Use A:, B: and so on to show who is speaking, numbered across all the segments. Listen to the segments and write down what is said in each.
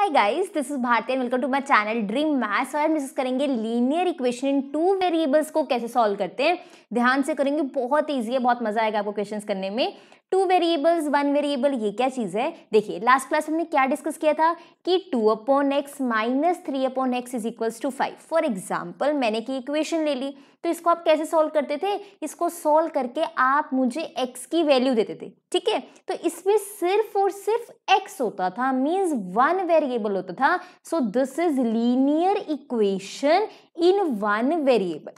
A: High guys this is Bharti welcome to my channel dream maths और हम discuss करेंगे linear equation in two variables को कैसे solve करते हैं ध्यान से करेंगे बहुत ईजी है बहुत मजा आएगा आपको क्वेश्चन करने में टू वेरिएबल्स वन वेरिएबल ये क्या चीज़ है देखिए लास्ट क्लास हमने क्या डिस्कस किया था कि two upon x minus three upon x is equals to five for example मैंने की इक्वेशन ले ली तो इसको आप कैसे सॉल्व करते थे इसको सॉल्व करके आप मुझे एक्स की वैल्यू देते थे ठीक है तो इसमें सिर्फ और सिर्फ एक्स होता था मीन्स वन वेरिएबल होता था so this is linear equation in one variable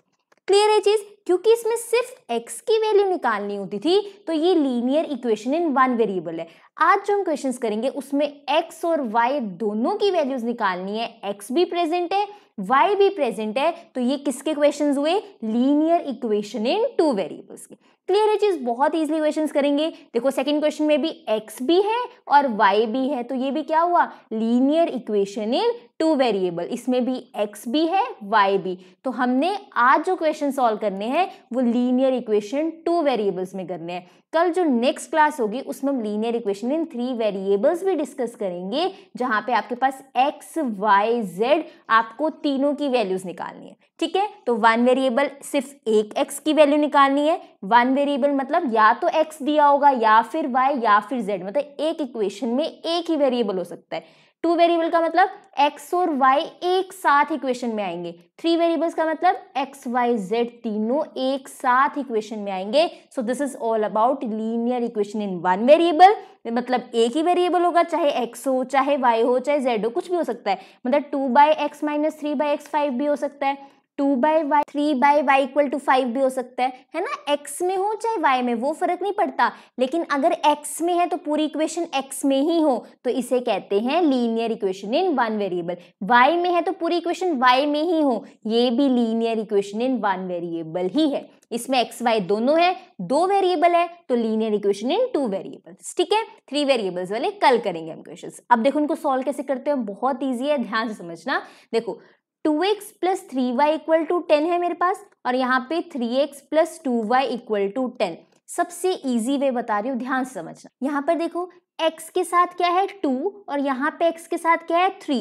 A: clear है चीज़ क्योंकि इसमें सिर्फ एक्स की वैल्यू निकालनी होती थी तो ये linear equation in one variable है आज जो हम क्वेश्चंस करेंगे उसमें x और y दोनों की वैल्यूज निकालनी है x भी प्रेजेंट है y भी प्रेजेंट है तो ये किसके क्वेश्चंस हुए linear equation in two variables के क्लियर है चीज बहुत इजीली क्वेश्चंस करेंगे देखो सेकंड क्वेश्चन में भी x भी है और y भी है तो ये भी क्या हुआ linear equation in two variable इसमें भी x भी है y भी तो हमने आज जो क्वेश्चन सॉल्व करने हैं वो लीनियर इक्वेशन टू वेरिएबल्स में करने हैं कल जो नेक्स्ट क्लास होगी उसमें हम linear equation equation in three variables भी डिस्कस करेंगे जहां पे आपके पास एक्स वाई जेड आपको तीनों की वैल्यूज निकालनी है ठीक है तो वन वेरिएबल सिर्फ एक एक्स की वैल्यू निकालनी है वन वेरिएबल मतलब या तो एक्स दिया होगा या फिर वाई या फिर जेड मतलब एक इक्वेशन में एक ही वेरिएबल हो सकता है टू वेरिएबल का मतलब एक्स और वाई एक साथ इक्वेशन में आएंगे थ्री वेरिएबल्स का मतलब एक्स वाई जेड तीनों एक साथ इक्वेशन में आएंगे so this is all about linear equation in one variable मतलब एक ही वेरिएबल होगा चाहे एक्स हो चाहे वाई हो चाहे जेड हो कुछ भी हो सकता है मतलब two by x minus three by x five भी हो सकता है two by y three by y equal to five भी हो सकता है है ना x में हो चाहे y में वो फर्क नहीं पड़ता लेकिन अगर x में है तो पूरी इक्वेशन x में ही हो तो इसे कहते हैं linear equation in one variable y में है तो पूरी इक्वेशन y में ही हो ये भी linear equation in one variable ही है इसमें एक्स वाई दोनों है दो वेरिएबल है तो linear equation in two variables ठीक है थ्री वेरिएबल्स वाले कल करेंगे हम क्वेश्चन अब देखो उनको सॉल्व कैसे करते हैं बहुत ईजी है ध्यान से समझना देखो two x plus three y equal to ten है मेरे पास और यहाँ पे three x plus two y equal to ten सबसे इजी वे बता रही हूँ ध्यान से समझना यहाँ पर देखो x के साथ क्या है टू और यहाँ पे x के साथ क्या है थ्री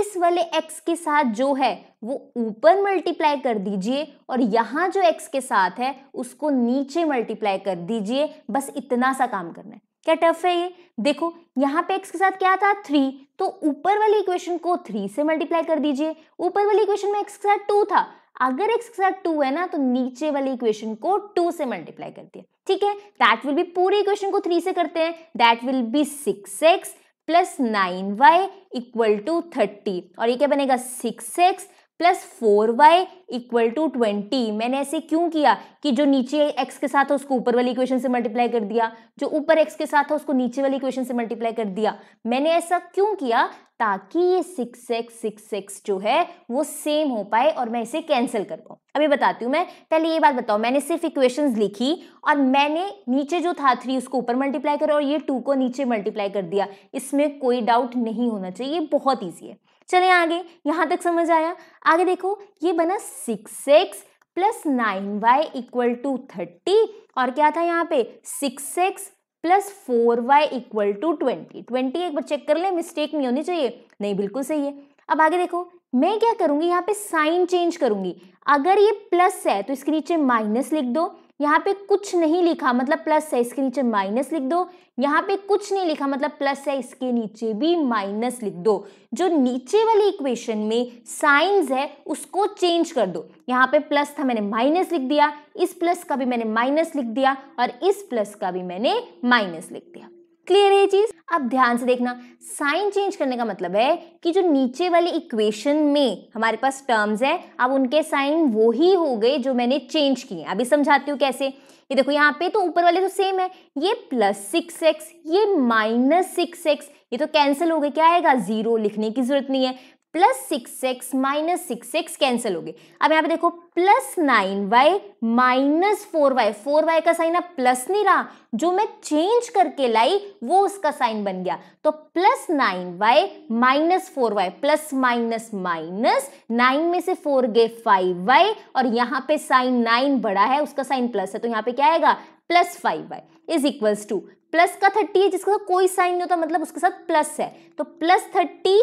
A: इस वाले x के साथ जो है वो ऊपर मल्टीप्लाई कर दीजिए और यहाँ जो x के साथ है उसको नीचे मल्टीप्लाई कर दीजिए बस इतना सा काम करना है क्या टफ है ये देखो यहाँ पे एक्स के साथ क्या था थ्री तो ऊपर वाली इक्वेशन को थ्री से मल्टीप्लाई कर दीजिए ऊपर वाली इक्वेशन में एक्स के साथ टू था अगर एक्स के साथ टू है ना तो नीचे वाली इक्वेशन को टू से मल्टीप्लाई कर दिया ठीक है दैट विल बी पूरी इक्वेशन को थ्री से करते हैं that will be six x plus nine Y equal to thirty और ये क्या बनेगा six x plus four y equal to twenty मैंने ऐसे क्यों किया कि जो नीचे एक्स के साथ है उसको ऊपर वाली इक्वेशन से मल्टीप्लाई कर दिया जो ऊपर एक्स के साथ है उसको नीचे वाली इक्वेशन से मल्टीप्लाई कर दिया मैंने ऐसा क्यों किया ताकि ये सिक्स एक्स सिक्स एक्स जो है वो सेम हो पाए और मैं इसे कैंसिल कर पाऊँ अभी बताती हूँ मैं पहले ये बात बताऊँ मैंने सिर्फ इक्वेशन लिखी और मैंने नीचे जो था थ्री उसको ऊपर मल्टीप्लाई करा और ये टू को नीचे मल्टीप्लाई कर दिया इसमें कोई डाउट नहीं होना चाहिए बहुत ईजी है चले आगे यहाँ तक समझ आया आगे देखो ये बना six x plus nine Y equal to thirty और क्या था यहाँ पे six x plus four y equal to twenty twenty एक बार चेक कर ले मिस्टेक नहीं होनी चाहिए नहीं बिल्कुल सही है अब आगे देखो मैं क्या करूंगी यहाँ पे साइन चेंज करूंगी अगर ये प्लस है तो इसके नीचे माइनस लिख दो यहाँ पे कुछ नहीं लिखा मतलब प्लस है इसके नीचे माइनस लिख दो यहाँ पे कुछ नहीं लिखा मतलब प्लस है इसके नीचे भी माइनस लिख दो जो नीचे वाली इक्वेशन में साइंस है उसको चेंज कर दो यहाँ पे प्लस था मैंने माइनस लिख दिया इस प्लस का भी मैंने माइनस लिख दिया और इस प्लस का भी मैंने माइनस लिख दिया क्लियर है ये चीज अब ध्यान से देखना साइन चेंज करने का मतलब है कि जो नीचे वाली इक्वेशन में हमारे पास टर्म्स है अब उनके साइन वो ही हो गए जो मैंने चेंज किए अभी समझाती हूँ कैसे ये देखो यहाँ पे तो ऊपर वाले तो सेम है ये प्लस सिक्स एक्स ये माइनस सिक्स एक्स ये तो कैंसिल हो गए क्या आएगा जीरो लिखने की जरूरत नहीं है plus six x minus six x cancel हो गए अब यहाँ पे देखो plus nine y minus four y four y का साइन अब प्लस नहीं रहा जो मैं चेंज करके लाई वो उसका साइन बन गया तो plus nine y minus four y plus minus minus nine में से फोर गए फाइव वाई और यहाँ पे साइन नाइन बड़ा है उसका साइन प्लस है तो यहाँ पे क्या आएगा plus five y is equals to plus का थर्टी है जिसका कोई साइन नहीं होता मतलब उसके साथ प्लस है तो plus thirty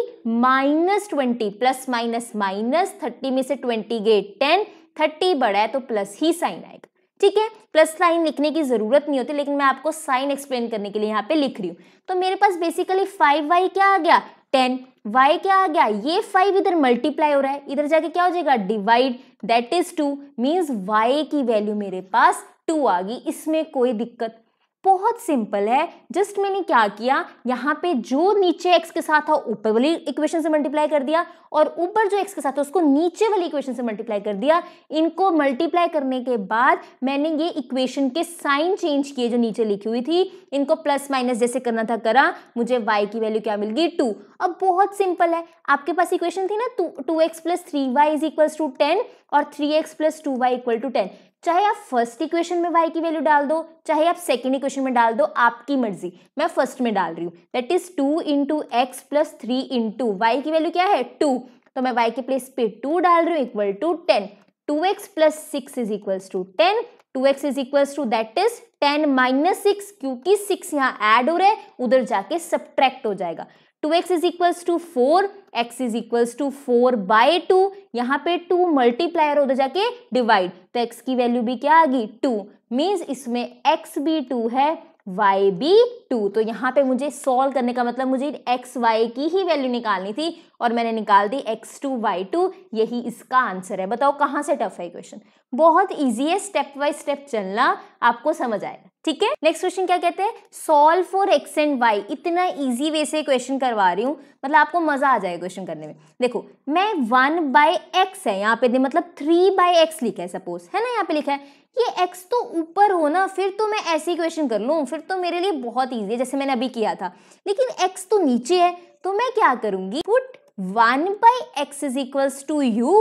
A: minus twenty plus minus minus thirty में से ट्वेंटी गए टेन थर्टी बड़ा है तो प्लस ही साइन आएगा ठीक है प्लस साइन लिखने की ज़रूरत नहीं होती लेकिन मैं आपको साइन एक्सप्लेन करने के लिए यहाँ पे लिख रही हूँ तो मेरे पास बेसिकली फाइव वाई क्या आ गया टेन वाई क्या आ गया ये फाइव इधर मल्टीप्लाई हो रहा है इधर जाके क्या हो जाएगा divide that is two means y की वैल्यू मेरे पास टू आ गई इसमें कोई दिक्कत बहुत सिंपल है जस्ट मैंने क्या किया यहाँ पे जो नीचे एक्स के साथ था ऊपर वाली इक्वेशन से मल्टीप्लाई कर दिया और ऊपर जो एक्स के साथ था उसको नीचे वाली इक्वेशन से मल्टीप्लाई कर दिया इनको मल्टीप्लाई करने के बाद मैंने ये इक्वेशन के साइन चेंज किए जो नीचे लिखी हुई थी इनको प्लस माइनस जैसे करना था करा मुझे वाई की वैल्यू क्या मिल गई टू अब बहुत सिंपल है आपके पास इक्वेशन थी ना two x plus three y is equals to ten और three x plus two y equal to ten चाहे आप फर्स्ट इक्वेशन में वाई की वैल्यू डाल दो चाहे आप सेकेंड इक्वेशन में डाल दो आपकी मर्जी मैं फर्स्ट में डाल रही हूँ that is two into x plus three into y की वैल्यू क्या है टू तो मैं वाई के प्लेस पे टू डाल रही हूँ equal to ten two x plus six is equal to ten two x is equal to that is ten minus six क्योंकि सिक्स यहाँ एड हो रहा है उधर जाके सब्ट्रैक्ट हो जाएगा two x is equals to four x is equals to four by two यहाँ पे टू मल्टीप्लायर उधर जाके डिवाइड तो एक्स की वैल्यू भी क्या आ गई टू मीन्स इसमें एक्स भी टू है वाई बी टू तो यहाँ पे मुझे सॉल्व करने का मतलब मुझे एक्स वाई की ही वैल्यू निकालनी थी और मैंने निकाल दी एक्स टू वाई टू यही इसका आंसर है बताओ कहाँ से टफ है क्वेश्चन बहुत ईजी है स्टेप बाय स्टेप चलना आपको समझ आएगा ठीक है नेक्स्ट क्वेश्चन क्या कहते हैं solve for x and y इतना इजी वे से क्वेश्चन करवा रही हूँ मतलब आपको मजा आ जाएगा क्वेश्चन करने में देखो मैं वन बाय एक्स है यहाँ पे मतलब थ्री बाय एक्स लिखा है सपोज है ना यहाँ पे लिखा है ये x तो ऊपर हो ना फिर तो मैं ऐसी इक्वेशन क्वेश्चन कर लूँ फिर तो मेरे लिए बहुत ईजी है जैसे मैंने अभी किया था लेकिन x तो नीचे है तो मैं क्या करूँगी put one by x is equals to u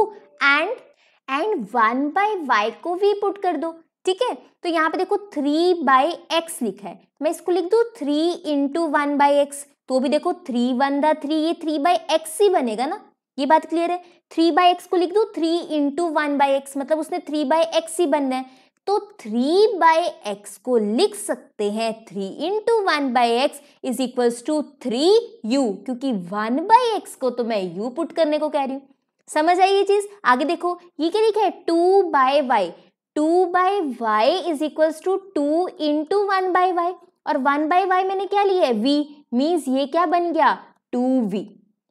A: and and one by y को भी पुट कर दो ठीक है तो यहाँ पे देखो थ्री बाई एक्स लिखा है मैं इसको लिख दू three into one by x तो भी देखो थ्री वन द थ्री ये थ्री बाई एक्स ही बनेगा ना ये बात क्लियर है थ्री बाई एक्स को लिख दो three into one by x मतलब उसने थ्री बाई एक्स ही बनना है तो थ्री बाय एक्स को लिख सकते हैं three into one by x is equal to three u क्योंकि वन बाय एक्स को तो मैं यू पुट करने को कह रही हूं समझ आई ये चीज आगे देखो ये क्या लिखा है two by y two by y is equal to two into one by y और वन बाय वाई मैंने क्या लिया है वी मीन्स ये क्या बन गया टू वी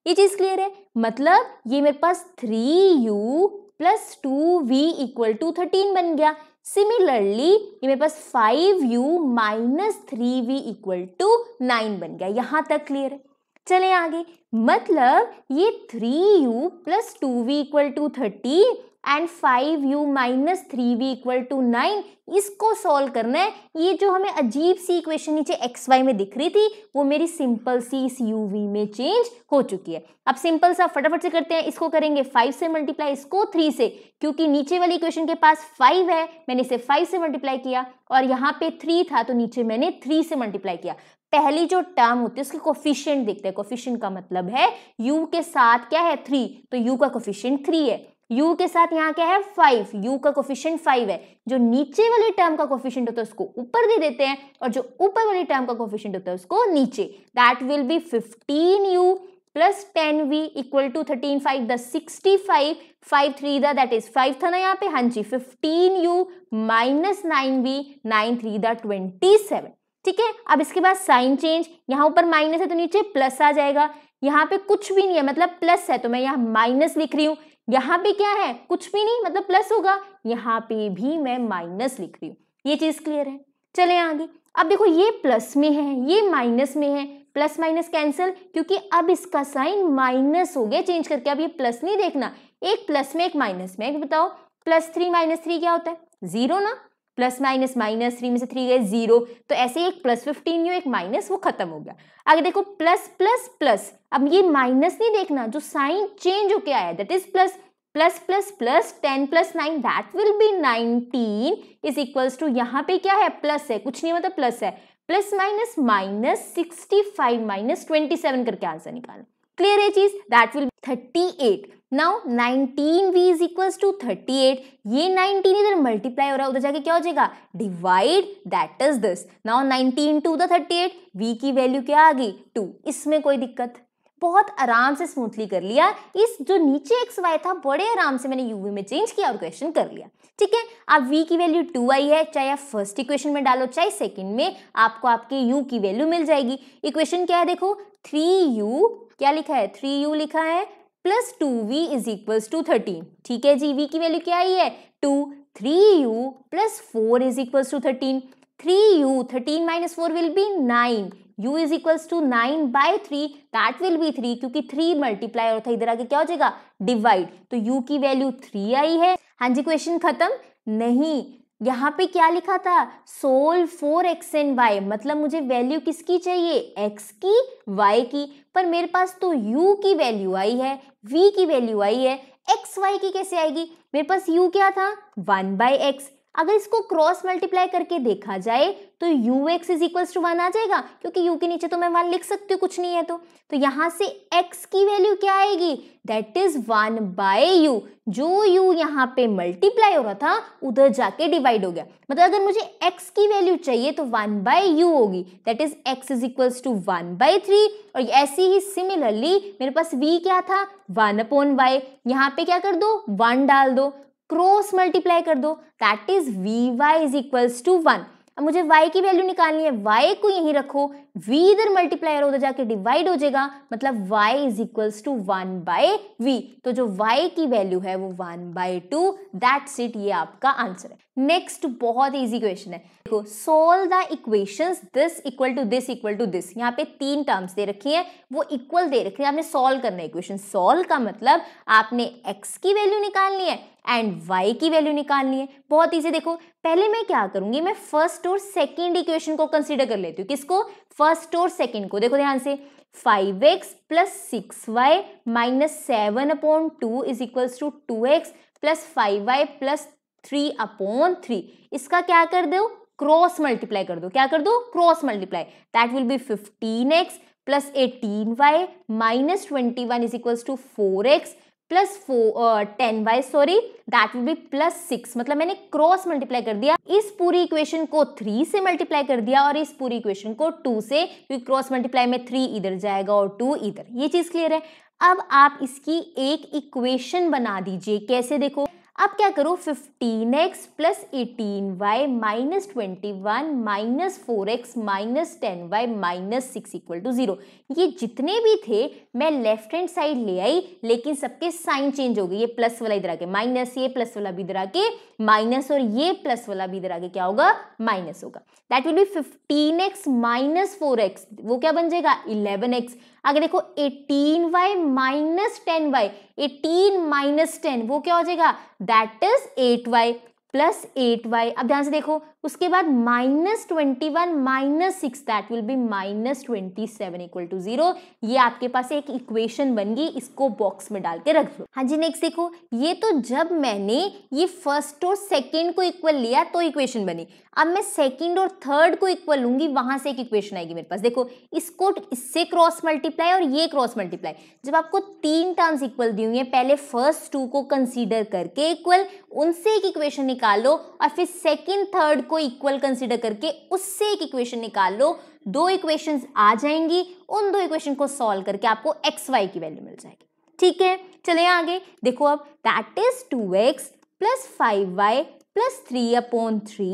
A: ये चीज क्लियर है मतलब ये मेरे पास three u plus two v equal to thirteen बन गया सिमिलरली ये मेरे पास five u minus three v equal to nine बन गया यहाँ तक क्लियर है चले आगे मतलब ये three u plus two v equal to thirty and five u minus three v equal to nine इसको सॉल्व करना है ये जो हमें अजीब सी इक्वेशन नीचे एक्स वाई में दिख रही थी वो मेरी सिंपल सी इस यू वी में चेंज हो चुकी है अब सिंपल सा फटाफट से करते हैं इसको करेंगे फाइव से मल्टीप्लाई इसको थ्री से क्योंकि नीचे वाली इक्वेशन के पास फाइव है मैंने इसे फाइव से मल्टीप्लाई किया और यहाँ पे थ्री था तो नीचे मैंने थ्री से मल्टीप्लाई किया पहली जो टर्म होती है उसकी कोफिशियंट देखते हैं कोफिशियंट का मतलब है यू के साथ क्या है थ्री तो यू का कोफिशियंट थ्री है u के साथ यहाँ क्या है फाइव u का कोफिशियंट फाइव है जो नीचे वाले टर्म का कोफिशियंट होता है उसको ऊपर दे देते हैं और जो ऊपर वाली टर्म का कोफिशियंट होता है उसको नीचे that will be fifteen u plus ten v equal to thirteen five the sixty five five three that is five था ना यहाँ पे हाँ जी fifteen u minus nine v nine three the twenty seven ठीक है अब इसके बाद साइन चेंज यहाँ ऊपर माइनस है तो नीचे प्लस आ जाएगा यहाँ पे कुछ भी नहीं है मतलब प्लस है तो मैं यहाँ माइनस लिख रही हूँ यहाँ पे क्या है कुछ भी नहीं मतलब प्लस होगा यहाँ पे भी मैं माइनस लिख रही हूँ ये चीज़ क्लियर है चले आगे अब देखो ये प्लस में है ये माइनस में है प्लस माइनस कैंसिल क्योंकि अब इसका साइन माइनस हो गया चेंज करके अब ये प्लस नहीं देखना एक प्लस में एक माइनस में एक बताओ प्लस थ्री माइनस थ्री क्या होता है जीरो ना प्लस माइनस माइनस थ्री में से थ्री गए जीरो तो ऐसे ही एक प्लस फिफ्टीन यू एक माइनस वो खत्म हो गया आगे देखो प्लस प्लस प्लस अब ये माइनस नहीं देखना जो साइन चेंज होके आया that is plus plus plus plus ten plus nine that will be nineteen is equals to यहाँ पे क्या है प्लस है कुछ नहीं मतलब प्लस है plus minus minus sixty five minus twenty seven करके आंसर निकालना Clear H is that will be 38. Now 19 v is equal to 38 ये 19 इधर मल्टीप्लाई हो रहा है उधर जाके क्या हो जाएगा divide that is this now 19 two the 38 v की वैल्यू क्या आ गई 2 इसमें कोई दिक्कत बहुत आराम से स्मूथली कर लिया इस जो नीचे एक्स वाई था बड़े आराम से मैंने यूवी में चेंज किया और क्वेश्चन कर लिया ठीक है अब v की वैल्यू टू आई है चाहे आप फर्स्ट इक्वेशन में डालो चाहे सेकंड में आपको आपके u की वैल्यू मिल जाएगी इक्वेशन क्या है देखो थ्री यू क्या लिखा है थ्री यू लिखा है plus two v is equal to thirteen ठीक है जी वी की वैल्यू क्या आई है two three u plus four is equal to thirteen three u thirteen minus four will be nine u is equals to nine by three that will be three क्योंकि three multiply और था इधर आगे क्या हो जाएगा डिवाइड तो u की वैल्यू थ्री आई है हाँ जी क्वेश्चन खत्म नहीं यहाँ पे क्या लिखा था solve for x and y मतलब मुझे वैल्यू किसकी चाहिए एक्स की वाई की पर मेरे पास तो यू की वैल्यू आई है वी की वैल्यू आई है एक्स वाई की कैसे आएगी मेरे पास यू क्या था वन बाई एक्स अगर इसको क्रॉस मल्टीप्लाई करके देखा जाए तो u x is equals to one आ जाएगा क्योंकि यू के नीचे तो मैं वन लिख सकती हूँ कुछ नहीं है तो तो यहाँ से एक्स की वैल्यू क्या आएगी that is one by u जो यू यहाँ पे मल्टीप्लाई हो रहा था उधर जाके डिवाइड हो गया मतलब अगर मुझे एक्स की वैल्यू चाहिए तो वन बाय यू होगी that is x is equals to one by three और ऐसे ही सिमिलरली मेरे पास वी क्या था वन अपॉन बाय यहाँ पे क्या कर दो वन डाल दो क्रॉस मल्टीप्लाई कर दो that is V Y is equals to one अब मुझे y की वैल्यू निकालनी है y को यहीं रखो v इधर मल्टीप्लायर उधर जाके डिवाइड हो जाएगा मतलब y is equals to one by V तो जो y की वैल्यू है वो one by two that's it ये आपका आंसर है नेक्स्ट बहुत इजी क्वेश्चन है देखो solve the equations this equal to this equal to this यहाँ पे तीन टर्म्स दे रखी हैं वो इक्वल दे रखी है आपने सोल्व करना है इक्वेशन सोल्व का मतलब आपने एक्स की वैल्यू निकालनी है एंड वाई की वैल्यू निकालनी है बहुत ईजी देखो पहले मैं क्या करूंगी मैं फर्स्ट और सेकेंड इक्वेशन को कंसिडर कर लेती हूँ किसको फर्स्ट और सेकेंड को देखो ध्यान से five X plus six Y minus seven upon two is equal to two x plus five Y plus three upon three इसका क्या कर दो क्रॉस मल्टीप्लाई कर दो क्या कर दो cross multiply that will be fifteen X plus eighteen Y minus twenty one is equals to four X plus four ten Y sorry that will be plus six मतलब मैंने क्रॉस मल्टीप्लाई कर दिया इस पूरी इक्वेशन को three से multiply कर दिया और इस पूरी इक्वेशन को टू से क्योंकि क्रॉस मल्टीप्लाई में थ्री इधर जाएगा और टू इधर ये चीज़ क्लियर है अब आप इसकी एक इक्वेशन बना दीजिए कैसे देखो अब क्या करो 15x X plus eighteen Y minus twenty one minus four X minus ten Y minus six equal to zero ये जितने भी थे मैं लेफ्ट हैंड साइड ले आई लेकिन सबके साइन चेंज हो गए ये प्लस वाला इधर आके माइनस ये प्लस वाला भी इधर आके माइनस और ये प्लस वाला भी इधर आके क्या होगा माइनस होगा that will be fifteen X minus four X वो क्या बन जाएगा इलेवन एक्स आगे देखो 18y Y minus ten Y eighteen minus ten वो क्या हो जाएगा that is 8y Y plus eight Y अब ध्यान से देखो उसके बाद minus twenty one minus six that will be minus twenty seven equal to zero ये आपके पास एक इक्वेशन बन गई इसको बॉक्स में डाल के रख दो हाँ जी नेक्स्ट देखो ये तो जब मैंने ये फर्स्ट और सेकेंड को इक्वल लिया तो इक्वेशन बनी अब मैं सेकेंड और थर्ड को इक्वल लूंगी वहां से एक इक्वेशन आएगी मेरे पास देखो इसको इससे क्रॉस मल्टीप्लाई और ये क्रॉस मल्टीप्लाई जब आपको तीन टर्म्स इक्वल दी हुई है पहले फर्स्ट टू को कंसीडर करके इक्वल उनसे एक इक्वेशन निकाल लो और फिर सेकेंड थर्ड को को इक्वल कंसिडर करके उससे एक इक्वेशन निकाल लो दो इक्वेशंस आ जाएंगी उन दो इक्वेशन को सॉल्व करके आपको एक्स वाई की वैल्यू मिल जाएगी ठीक है चले आगे देखो अब that is two x plus five Y plus three upon three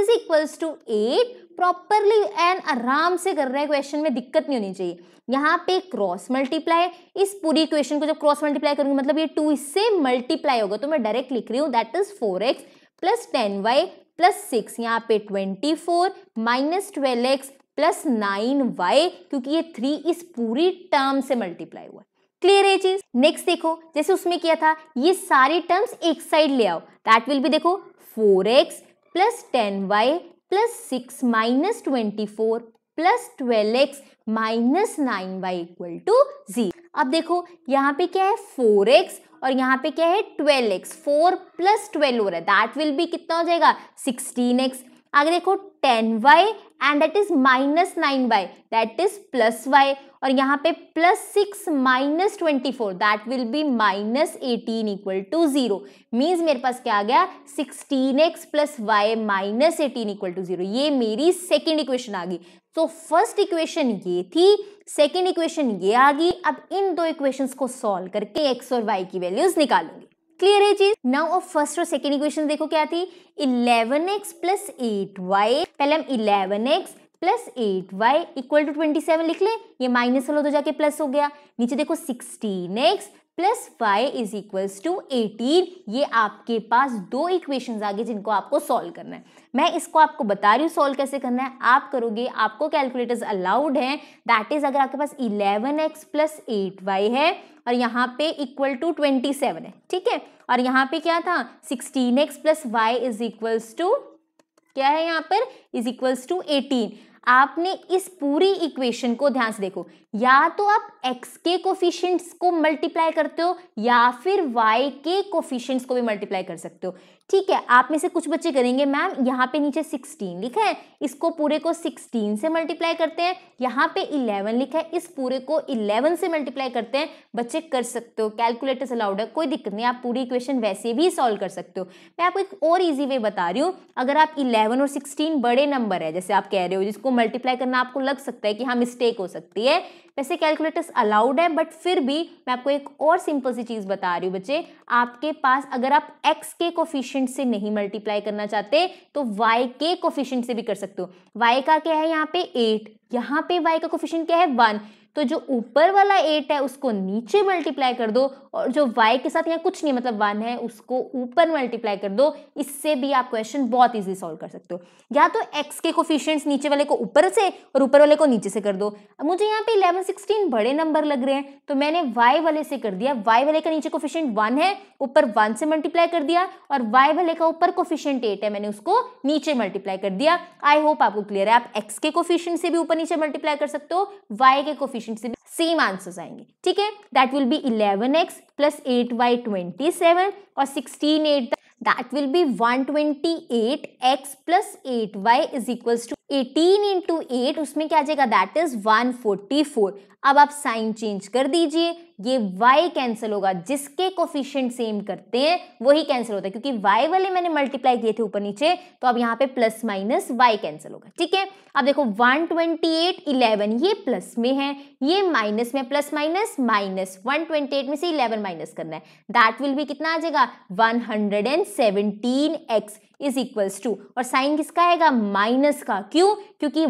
A: is equals to eight properly and आराम से कर रहे हैं क्वेश्चन में दिक्कत नहीं होनी चाहिए यहाँ पे क्रॉस मल्टीप्लाई इस पूरी इक्वेशन को जब क्रॉस मल्टीप्लाई करूंगी मतलब ये टू इससे मल्टीप्लाई होगा तो मैं डायरेक्ट लिख रही हूँ that is four X plus ten Y plus six यहाँ पे twenty four minus twelve X plus nine Y क्योंकि ये थ्री इस पूरी टर्म से मल्टीप्लाई हुआ क्लियर है चीज नेक्स्ट देखो जैसे उसमें किया था ये सारी टर्म्स एक साइड ले आओ दैट विल भी देखो four X plus ten Y plus six minus twenty four plus twelve X minus nine Y equal to जी अब देखो यहाँ पे क्या है फोर एक्स और यहाँ पे क्या है twelve X four plus twelve हो रहा है दैट विल भी कितना हो जाएगा सिक्सटीन एक्स आगे देखो ten Y and that is minus nine Y that is plus Y और यहाँ पे plus six minus twenty four that will be minus eighteen equal to zero means मेरे पास क्या आ गया sixteen X plus Y minus eighteen equal to zero ये मेरी सेकेंड इक्वेशन आ गई तो फर्स्ट इक्वेशन ये थी सेकेंड इक्वेशन ये आ गई अब इन दो इक्वेशंस को सॉल्व करके एक्स और वाई की वैल्यूज निकालूंगी क्लियर है चीज नाउ अब फर्स्ट और सेकेंड इक्वेशन देखो क्या थी eleven X plus eight Y पहले हम eleven X plus eight Y equal to twenty seven लिख ले ये माइनस वाला तो जाके प्लस हो गया नीचे देखो sixteen X plus Y is equals to eighteen ये आपके पास दो इक्वेशन आ गए जिनको आपको सॉल्व करना है मैं इसको आपको बता रही हूँ सॉल्व कैसे करना है आप करोगे आपको कैलकुलेटर्स अलाउड हैं दैट इज अगर आपके पास eleven X plus eight Y है और यहाँ पे इक्वल टू ट्वेंटी सेवन है ठीक है और यहाँ पे क्या था sixteen X plus Y is equals to क्या है यहाँ पर इज इक्वल्स टू एटीन आपने इस पूरी इक्वेशन को ध्यान से देखो या तो आप एक्स के कोफिशियंट्स को मल्टीप्लाई करते हो या फिर वाई के कोफिशियंट्स को भी मल्टीप्लाई कर सकते हो ठीक है आप में से कुछ बच्चे करेंगे मैम यहाँ पे नीचे 16 लिखा है इसको पूरे को 16 से मल्टीप्लाई करते हैं यहाँ पे 11 लिखा है इस पूरे को 11 से मल्टीप्लाई करते हैं बच्चे कर सकते हो कैलकुलेटर्स अलाउड है कोई दिक्कत नहीं आप पूरी इक्वेशन वैसे भी सॉल्व कर सकते हो मैं आपको एक और ईजी वे बता रही हूँ अगर आप इलेवन और सिक्सटीन बड़े नंबर है जैसे आप कह रहे हो जिसको मल्टीप्लाई करना आपको लग सकता है कि हाँ मिस्टेक हो सकती है वैसे कैलकुलेटर्स अलाउड है बट फिर भी मैं आपको एक और सिंपल सी चीज़ बता रही हूँ बच्चे आपके पास अगर आप एक्स के कोफिशियन कोफिशियंट से नहीं मल्टीप्लाई करना चाहते तो वाई के कोफिशियंट से भी कर सकते हो वाई का क्या है यहाँ पे एट यहाँ पे वाई का कोफिशियंट क्या है वन तो जो ऊपर वाला एट है उसको नीचे मल्टीप्लाई कर दो और जो वाई के साथ यहाँ कुछ नहीं मतलब वन है उसको ऊपर मल्टीप्लाई कर दो इससे भी आप क्वेश्चन बहुत ईजी सॉल्व कर सकते हो या तो एक्स के कोफिशियंट नीचे वाले को ऊपर से और ऊपर वाले को नीचे से कर दो अब मुझे यहाँ पे इलेवन सिक्सटीन बड़े नंबर लग रहे हैं तो मैंने वाई वाले से कर दिया वाई वाले का नीचे कोफिशियंट वन है ऊपर वन से मल्टीप्लाई कर दिया और वाई वाले का ऊपर कोफिशियंट एट है मैंने उसको नीचे मल्टीप्लाई कर दिया आई होप आपको क्लियर है आप एक्स के कोफिशियंट से भी ऊपर नीचे मल्टीप्लाई कर सकते हो वाई के कोफिशियंट कोफिशियंट से भी सेम आंसर्स आएंगे ठीक है that will be eleven X plus eight Y twenty seven और sixteen eight that will be one twenty eight X plus eight Y is equal to eighteen into eight उसमें क्या आ जाएगा that is one forty four अब आप sign change कर दीजिए ये y कैंसिल होगा जिसके कोफिशियंट सेम करते हैं वही कैंसिल होता है क्योंकि y वाले मैंने मल्टीप्लाई किए थे ऊपर नीचे तो अब यहाँ पे प्लस माइनस y कैंसिल होगा ठीक है अब देखो 128 11 ये प्लस में है ये माइनस में प्लस माइनस माइनस 128 में से 11 माइनस करना है दैट विल भी कितना आ जाएगा 117x इज इक्वल्स टू और साइन किसका आएगा माइनस का क्यों क्योंकि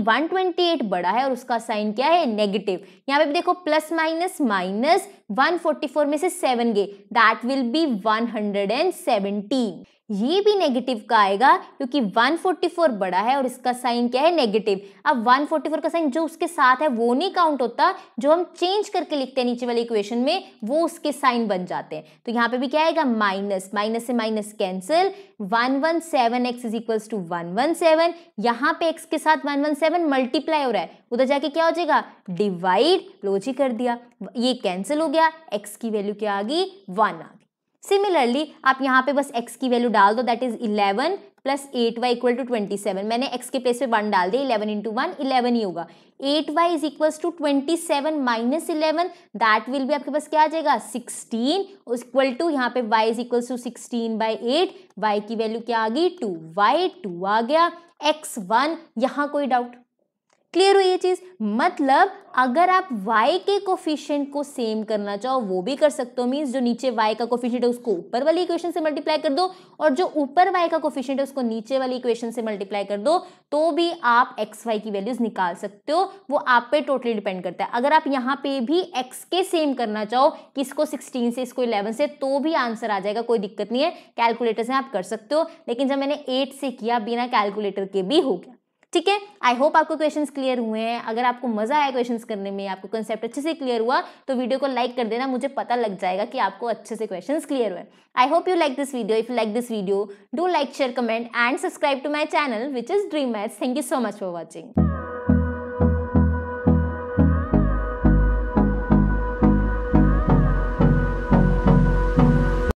A: एट बड़ा है और उसका साइन क्या है नेगेटिव यहाँ यहाँ पे भी देखो प्लस माइनस माइनस 144 में से 7 गए दैट विल बी 117 ये भी नेगेटिव का आएगा क्योंकि 144 बड़ा है और इसका साइन क्या है नेगेटिव अब 144 का साइन जो उसके साथ है वो नहीं काउंट होता जो हम चेंज करके लिखते हैं नीचे वाले इक्वेशन में वो उसके साइन बन जाते हैं तो यहाँ पे भी क्या आएगा माइनस माइनस से minus cancel one one seven X is equals to one one seven यहाँ पे एक्स के साथ वन वन सेवन मल्टीप्लाई हो रहा है उधर जाके क्या हो जाएगा डिवाइड लोजी कर दिया ये कैंसिल हो गया एक्स की वैल्यू क्या आ गई वन आ सिमिलरली आप यहाँ पे बस x की वैल्यू डाल दो that is 11 plus eight Y equal to twenty seven मैंने x के प्लेस पे वन डाल दिया इलेवन इंटू वन इलेवन ही होगा eight Y is equal to twenty seven minus eleven that will भी आपके पास क्या आ जाएगा सिक्सटीन इक्वल टू यहाँ पे y is equal to sixteen by eight Y की वैल्यू क्या आ गई टू वाई टू आ गया x वन यहाँ कोई डाउट क्लियर हुई ये चीज़ मतलब अगर आप y के कोफिशियंट को सेम करना चाहो वो भी कर सकते हो मीन्स जो नीचे y का कोफिशियंट है उसको ऊपर वाली इक्वेशन से मल्टीप्लाई कर दो और जो ऊपर y का कोफिशियंट है उसको नीचे वाली इक्वेशन से मल्टीप्लाई कर दो तो भी आप एक्स वाई की वैल्यूज निकाल सकते हो वो आप पे टोटली डिपेंड करता है अगर आप यहाँ पे भी एक्स के सेम करना चाहो कि इसको सिक्सटीन से इसको इलेवन से तो भी आंसर आ जाएगा कोई दिक्कत नहीं है कैलकुलेटर से आप कर सकते हो लेकिन जब मैंने एट से किया बिना कैलकुलेटर के भी हो गया ठीक है आई होप आपको क्वेश्चन क्लियर हुए हैं अगर आपको मजा आया क्वेश्चन करने में आपको कंसेप्ट अच्छे से क्लियर हुआ तो वीडियो को लाइक कर देना मुझे पता लग जाएगा कि आपको अच्छे से क्वेश्चन क्लियर हुए I hope you like this video if like this video do like share comment and subscribe to my channel which is Dream Math thank you so much for watching